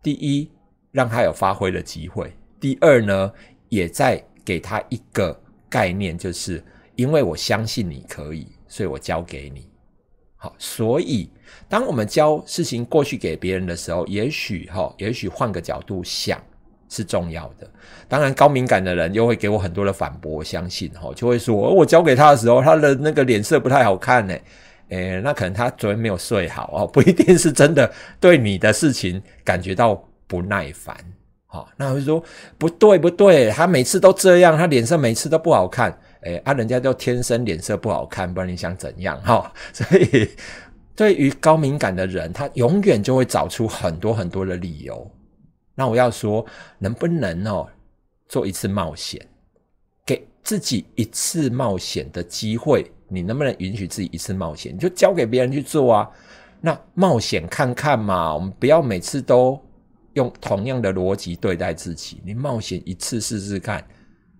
第一让他有发挥的机会；，第二呢，也在给他一个概念，就是因为我相信你可以，所以我交给你。好，所以当我们交事情过去给别人的时候，也许哈，也许换个角度想。是重要的，当然高敏感的人又会给我很多的反驳，相信哈就会说，我交给他的时候，他的那个脸色不太好看呢，哎，那可能他昨天没有睡好哦，不一定是真的对你的事情感觉到不耐烦，好，那就说不对不对，他每次都这样，他脸色每次都不好看，诶，人家就天生脸色不好看，不然你想怎样哈？所以对于高敏感的人，他永远就会找出很多很多的理由。那我要说，能不能哦，做一次冒险，给自己一次冒险的机会，你能不能允许自己一次冒险？你就交给别人去做啊。那冒险看看嘛，我们不要每次都用同样的逻辑对待自己。你冒险一次试试看，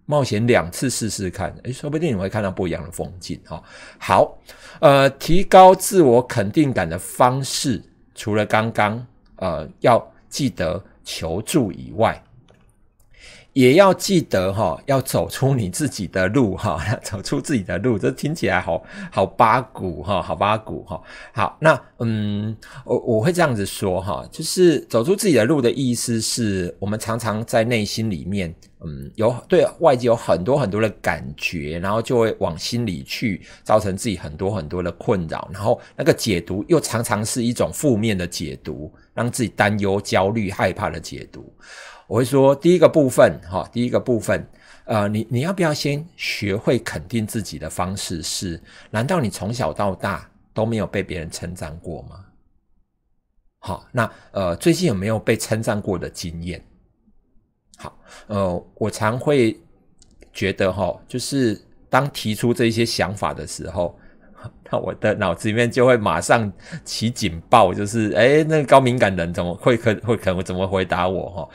冒险两次试试看，哎，说不定你会看到不一样的风景哦。好，呃，提高自我肯定感的方式，除了刚刚，呃，要记得。求助以外，也要记得哈，要走出你自己的路哈，走出自己的路。这听起来好好八股哈，好八股哈。好，那嗯，我我会这样子说哈，就是走出自己的路的意思是我们常常在内心里面，嗯，有对外界有很多很多的感觉，然后就会往心里去，造成自己很多很多的困扰，然后那个解读又常常是一种负面的解读。当自己担忧、焦虑、害怕的解读，我会说第一个部分哈，第一个部分，呃，你你要不要先学会肯定自己的方式？是难道你从小到大都没有被别人称赞过吗？好，那呃，最近有没有被称赞过的经验？好，呃，我常会觉得哈，就是当提出这些想法的时候。那我的脑子里面就会马上起警报，就是哎，那个高敏感人怎么会肯会肯能怎么回答我？哈，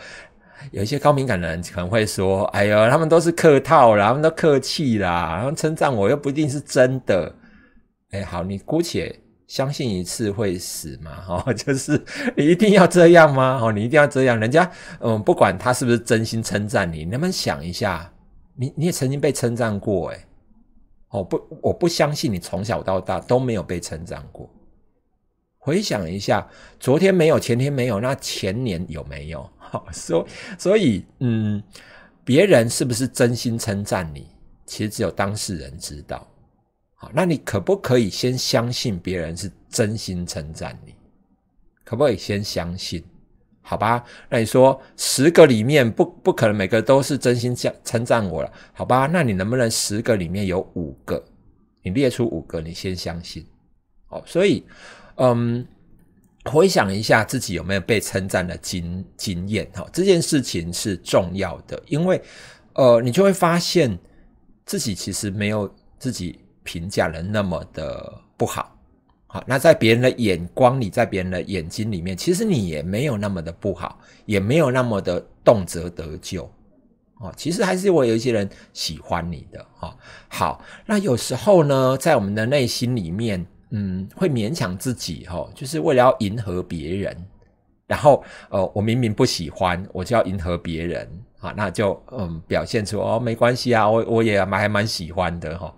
有一些高敏感人可能会说：“哎呦，他们都是客套，然后都客气啦，然后称赞我又不一定是真的。”哎，好，你姑且相信一次会死吗？哦，就是你一定要这样吗？哦，你一定要这样？人家嗯，不管他是不是真心称赞你，你能想一下，你你也曾经被称赞过，哎。哦不，我不相信你从小到大都没有被称赞过。回想一下，昨天没有，前天没有，那前年有没有？好，所以所以，嗯，别人是不是真心称赞你？其实只有当事人知道。好，那你可不可以先相信别人是真心称赞你？可不可以先相信？好吧，那你说十个里面不不可能每个都是真心赞称赞我了，好吧？那你能不能十个里面有五个？你列出五个，你先相信。哦，所以嗯，回想一下自己有没有被称赞的经经验，哈，这件事情是重要的，因为呃，你就会发现自己其实没有自己评价的那么的不好。好，那在别人的眼光里，在别人的眼睛里面，其实你也没有那么的不好，也没有那么的动辄得救。哦，其实还是我有一些人喜欢你的，哈。好，那有时候呢，在我们的内心里面，嗯，会勉强自己，哦，就是为了要迎合别人，然后，呃，我明明不喜欢，我就要迎合别人，啊，那就，嗯，表现出哦，没关系啊，我我也蛮还蛮喜欢的，哈。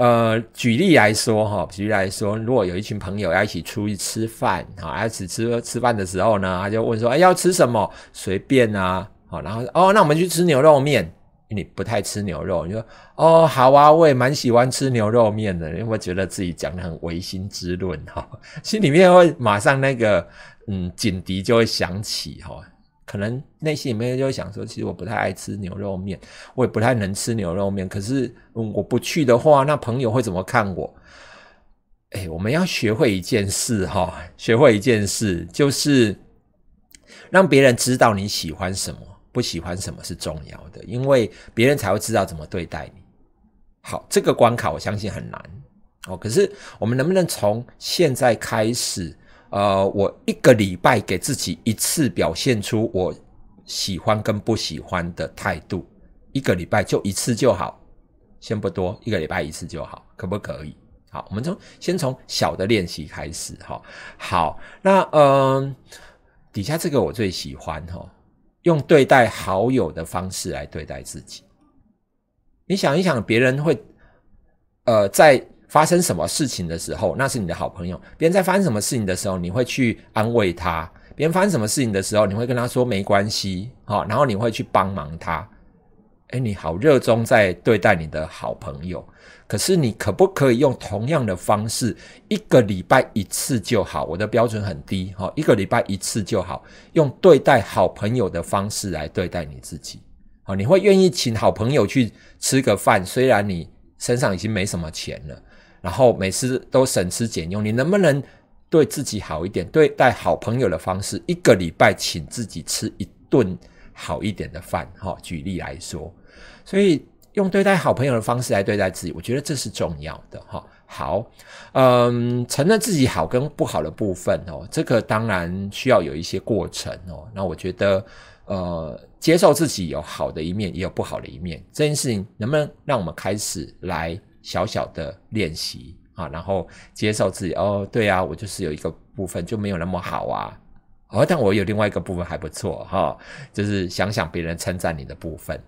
呃，举例来说，哈，举例来说，如果有一群朋友要一起出去吃饭，哈，一起吃吃饭的时候呢，他就问说，哎，要吃什么？随便啊，好，然后，哦，那我们去吃牛肉面。你不太吃牛肉，你说，哦，好啊，我也蛮喜欢吃牛肉面的。因为我觉得自己讲的很违心之论，哈，心里面会马上那个，嗯，警笛就会响起，哈。可能内心里面就会想说，其实我不太爱吃牛肉面，我也不太能吃牛肉面。可是我不去的话，那朋友会怎么看我？哎，我们要学会一件事哈，学会一件事，就是让别人知道你喜欢什么，不喜欢什么是重要的，因为别人才会知道怎么对待你。好，这个关卡我相信很难哦。可是我们能不能从现在开始？呃，我一个礼拜给自己一次表现出我喜欢跟不喜欢的态度，一个礼拜就一次就好，先不多，一个礼拜一次就好，可不可以？好，我们从先从小的练习开始，哈，好，那呃，底下这个我最喜欢，哈，用对待好友的方式来对待自己，你想一想，别人会，呃，在。发生什么事情的时候，那是你的好朋友。别人在发生什么事情的时候，你会去安慰他；别人发生什么事情的时候，你会跟他说没关系，哦，然后你会去帮忙他。哎，你好热衷在对待你的好朋友，可是你可不可以用同样的方式，一个礼拜一次就好？我的标准很低，哈，一个礼拜一次就好。用对待好朋友的方式来对待你自己，好，你会愿意请好朋友去吃个饭，虽然你身上已经没什么钱了。然后每次都省吃俭用，你能不能对自己好一点？对待好朋友的方式，一个礼拜请自己吃一顿好一点的饭，哈。举例来说，所以用对待好朋友的方式来对待自己，我觉得这是重要的，哈。好，嗯，承认自己好跟不好的部分哦，这个当然需要有一些过程哦。那我觉得，呃，接受自己有好的一面，也有不好的一面，这件事情能不能让我们开始来？小小的练习啊，然后接受自己哦，对啊，我就是有一个部分就没有那么好啊，哦，但我有另外一个部分还不错哈，就是想想别人称赞你的部分。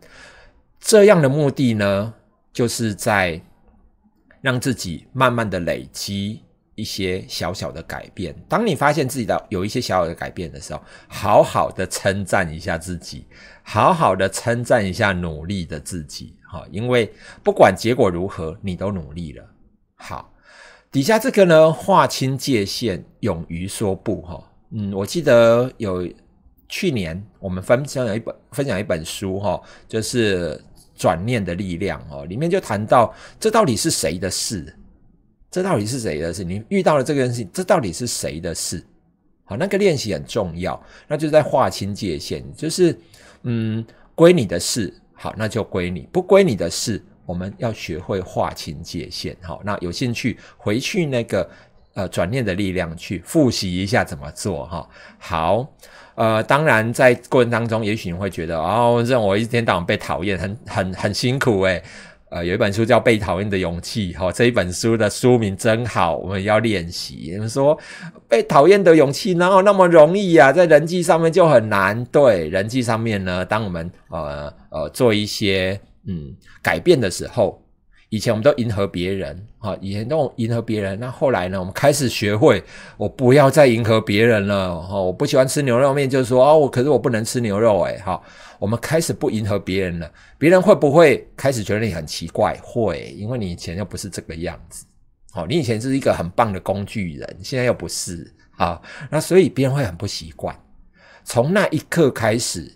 这样的目的呢，就是在让自己慢慢的累积一些小小的改变。当你发现自己的有一些小小的改变的时候，好好的称赞一下自己，好好的称赞一下努力的自己。好，因为不管结果如何，你都努力了。好，底下这个呢，划清界限，勇于说不。哈，嗯，我记得有去年我们分享一本分享一本书，哈，就是《转念的力量》。哦，里面就谈到这到底是谁的事？这到底是谁的事？你遇到了这个东西，这到底是谁的事？好，那个练习很重要，那就是在划清界限，就是嗯，归你的事。好，那就归你。不归你的事，我们要学会划清界限。好，那有兴趣回去那个呃转念的力量去复习一下怎么做哈。好，呃，当然在过程当中，也许你会觉得哦，让我一天到晚被讨厌，很很很辛苦哎。呃，有一本书叫《被讨厌的勇气》哈，这一本书的书名真好，我们要练习。你们说，被讨厌的勇气哪有那么容易啊？在人际上面就很难，对，人际上面呢，当我们呃呃做一些嗯改变的时候。以前我们都迎合别人，哈，以前都迎合别人。那后来呢？我们开始学会，我不要再迎合别人了，哈。我不喜欢吃牛肉面，就是说哦，我可是我不能吃牛肉，哎，哈。我们开始不迎合别人了。别人会不会开始觉得你很奇怪？会，因为你以前又不是这个样子，好，你以前是一个很棒的工具人，现在又不是啊。那所以别人会很不习惯。从那一刻开始，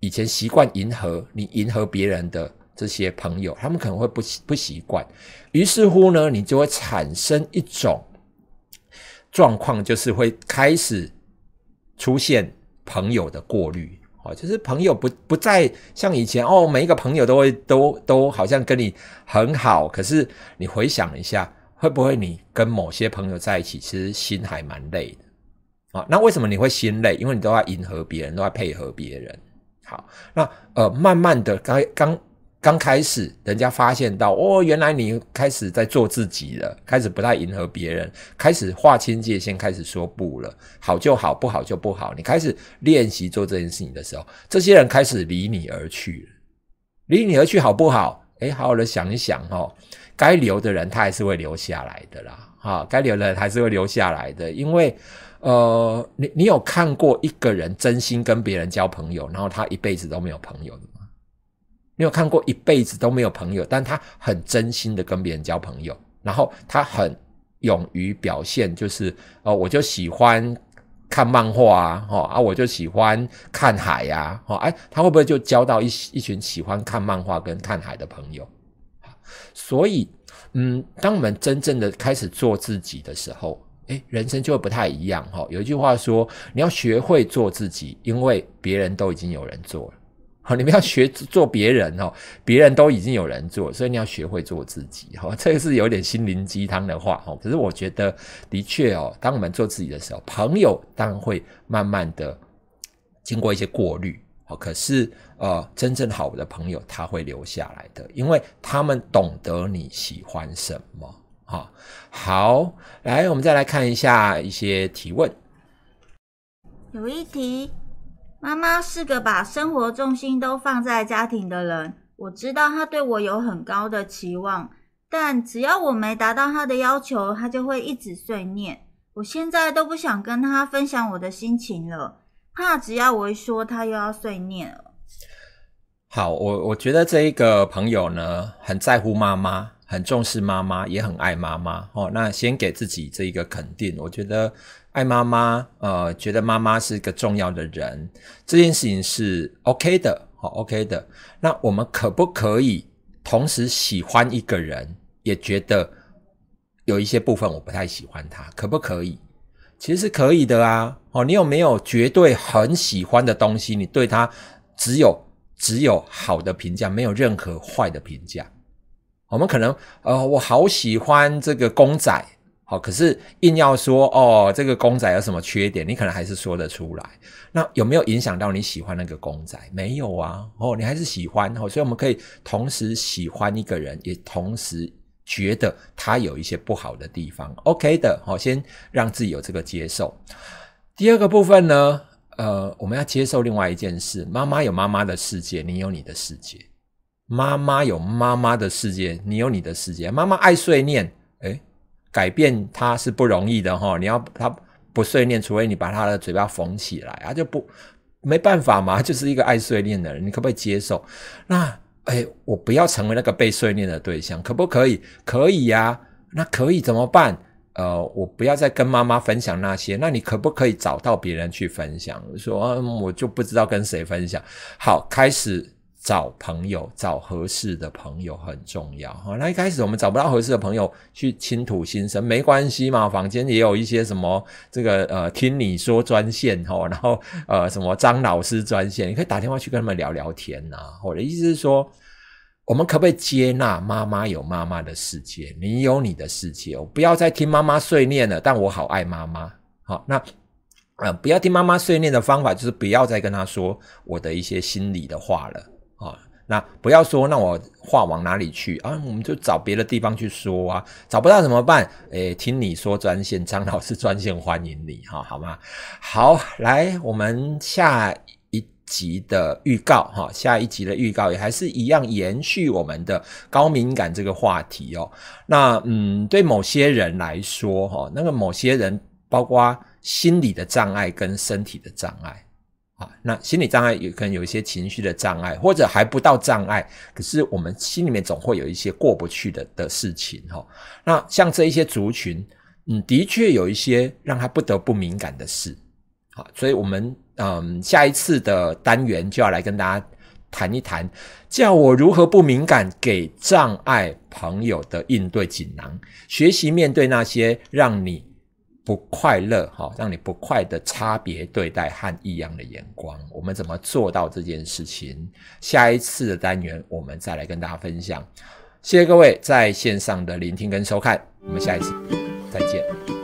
以前习惯迎合你，迎合别人的。这些朋友，他们可能会不不习惯，于是乎呢，你就会产生一种状况，就是会开始出现朋友的过滤，哦，就是朋友不不再像以前哦，每一个朋友都会都都好像跟你很好，可是你回想一下，会不会你跟某些朋友在一起，其实心还蛮累的，啊，那为什么你会心累？因为你都要迎合别人，都要配合别人。好，那呃，慢慢的刚刚。刚开始，人家发现到哦，原来你开始在做自己了，开始不太迎合别人，开始划清界限，开始说不了好就好，不好就不好。你开始练习做这件事情的时候，这些人开始离你而去了，离你而去好不好？哎，好好的想一想哦，该留的人他还是会留下来的啦，哈，该留的人还是会留下来的，因为呃，你你有看过一个人真心跟别人交朋友，然后他一辈子都没有朋友？你有看过一辈子都没有朋友，但他很真心的跟别人交朋友，然后他很勇于表现，就是哦，我就喜欢看漫画啊，哦，啊，我就喜欢看海呀，哦，哎，他会不会就交到一一群喜欢看漫画跟看海的朋友？所以，嗯，当我们真正的开始做自己的时候，哎，人生就会不太一样。哈，有一句话说，你要学会做自己，因为别人都已经有人做了。你们要学做别人哦，别人都已经有人做，所以你要学会做自己。哈，这个是有点心灵鸡汤的话。可是我觉得的确哦，当我们做自己的时候，朋友当然会慢慢的经过一些过滤。可是呃，真正好的朋友他会留下来的，因为他们懂得你喜欢什么。哈，好，来，我们再来看一下一些提问。有一题。妈妈是个把生活重心都放在家庭的人，我知道她对我有很高的期望，但只要我没达到她的要求，她就会一直碎念。我现在都不想跟她分享我的心情了，怕只要我一说，她又要碎念了。好，我我觉得这一个朋友呢，很在乎妈妈，很重视妈妈，也很爱妈妈。哦，那先给自己这一个肯定，我觉得。爱妈妈，呃，觉得妈妈是一个重要的人，这件事情是 OK 的，好 OK 的。那我们可不可以同时喜欢一个人，也觉得有一些部分我不太喜欢他，可不可以？其实是可以的啊。哦，你有没有绝对很喜欢的东西？你对他只有只有好的评价，没有任何坏的评价？我们可能，呃，我好喜欢这个公仔。好，可是硬要说哦，这个公仔有什么缺点？你可能还是说得出来。那有没有影响到你喜欢那个公仔？没有啊，哦，你还是喜欢哦。所以我们可以同时喜欢一个人，也同时觉得他有一些不好的地方。OK 的，好，先让自己有这个接受。第二个部分呢，呃，我们要接受另外一件事：妈妈有妈妈的世界，你有你的世界；妈妈有妈妈的世界，你有你的世界。妈妈爱碎念，哎。改变他是不容易的哈，你要他不碎念，除非你把他的嘴巴缝起来啊，就不没办法嘛，就是一个爱碎念的人，你可不可以接受？那哎，我不要成为那个被碎念的对象，可不可以？可以呀，那可以怎么办？呃，我不要再跟妈妈分享那些，那你可不可以找到别人去分享？说我就不知道跟谁分享。好，开始。找朋友，找合适的朋友很重要哈。那一开始我们找不到合适的朋友去倾吐心声，没关系嘛。房间也有一些什么这个呃听你说专线哈，然后呃什么张老师专线，你可以打电话去跟他们聊聊天呐。我的意思是说，我们可不可以接纳妈妈有妈妈的世界，你有你的世界，我不要再听妈妈碎念了。但我好爱妈妈，好那啊，不要听妈妈碎念的方法就是不要再跟她说我的一些心里的话了。啊，那不要说，那我话往哪里去啊？我们就找别的地方去说啊，找不到怎么办？诶，听你说专线，张老师专线欢迎你哈，好吗？好，来，我们下一集的预告哈，下一集的预告也还是一样延续我们的高敏感这个话题哦。那嗯，对某些人来说哈，那个某些人包括心理的障碍跟身体的障碍。啊，那心理障碍有可能有一些情绪的障碍，或者还不到障碍，可是我们心里面总会有一些过不去的的事情哈。那像这一些族群，嗯，的确有一些让他不得不敏感的事，好，所以我们嗯，下一次的单元就要来跟大家谈一谈，叫我如何不敏感给障碍朋友的应对锦囊，学习面对那些让你。不快乐，哈，让你不快的差别对待和异样的眼光，我们怎么做到这件事情？下一次的单元，我们再来跟大家分享。谢谢各位在线上的聆听跟收看，我们下一次再见。